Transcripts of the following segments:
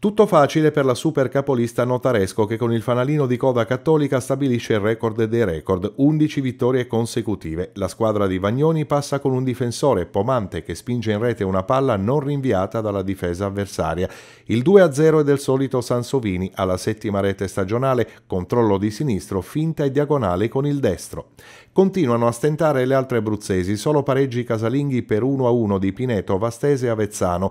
Tutto facile per la super capolista notaresco che con il fanalino di coda cattolica stabilisce il record dei record, 11 vittorie consecutive. La squadra di Vagnoni passa con un difensore Pomante che spinge in rete una palla non rinviata dalla difesa avversaria. Il 2-0 è del solito Sansovini alla settima rete stagionale, controllo di sinistro, finta e diagonale con il destro. Continuano a stentare le altre abruzzesi, solo pareggi casalinghi per 1-1 di Pineto, Vastese e Avezzano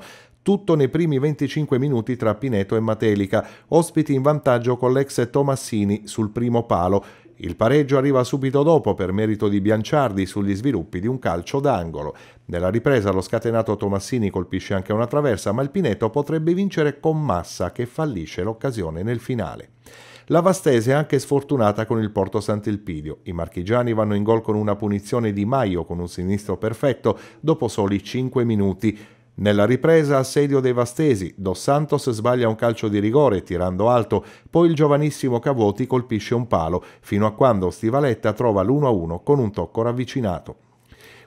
tutto nei primi 25 minuti tra Pineto e Matelica, ospiti in vantaggio con l'ex Tomassini sul primo palo. Il pareggio arriva subito dopo per merito di Bianciardi sugli sviluppi di un calcio d'angolo. Nella ripresa lo scatenato Tomassini colpisce anche una traversa, ma il Pineto potrebbe vincere con Massa che fallisce l'occasione nel finale. La Vastese è anche sfortunata con il Porto Sant'Elpidio. I marchigiani vanno in gol con una punizione di Maio con un sinistro perfetto dopo soli 5 minuti. Nella ripresa assedio dei Vastesi, Dos Santos sbaglia un calcio di rigore tirando alto, poi il giovanissimo Cavoti colpisce un palo, fino a quando Stivaletta trova l'1-1 con un tocco ravvicinato.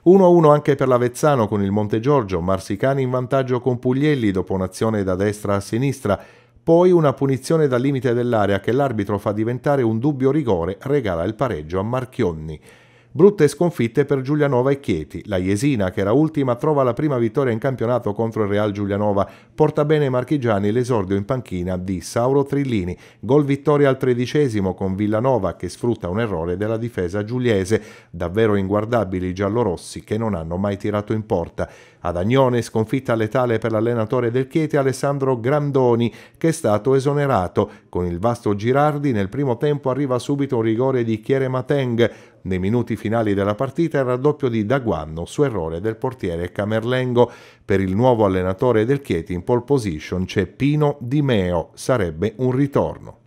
1-1 anche per l'Avezzano con il Monte Giorgio, Marsicani in vantaggio con Puglielli dopo un'azione da destra a sinistra, poi una punizione dal limite dell'area che l'arbitro fa diventare un dubbio rigore regala il pareggio a Marchionni. Brutte sconfitte per Giulianova e Chieti. La Jesina, che era ultima, trova la prima vittoria in campionato contro il Real Giulianova. Porta bene ai marchigiani l'esordio in panchina di Sauro Trillini. Gol vittoria al tredicesimo con Villanova che sfrutta un errore della difesa giuliese. Davvero inguardabili i giallorossi che non hanno mai tirato in porta. Ad Agnone sconfitta letale per l'allenatore del Chieti Alessandro Grandoni che è stato esonerato. Con il vasto Girardi nel primo tempo arriva subito un rigore di Chiere Mateng. Nei minuti finali della partita il raddoppio di Daguanno su errore del portiere Camerlengo. Per il nuovo allenatore del Chieti in pole position c'è Pino Di Meo, sarebbe un ritorno.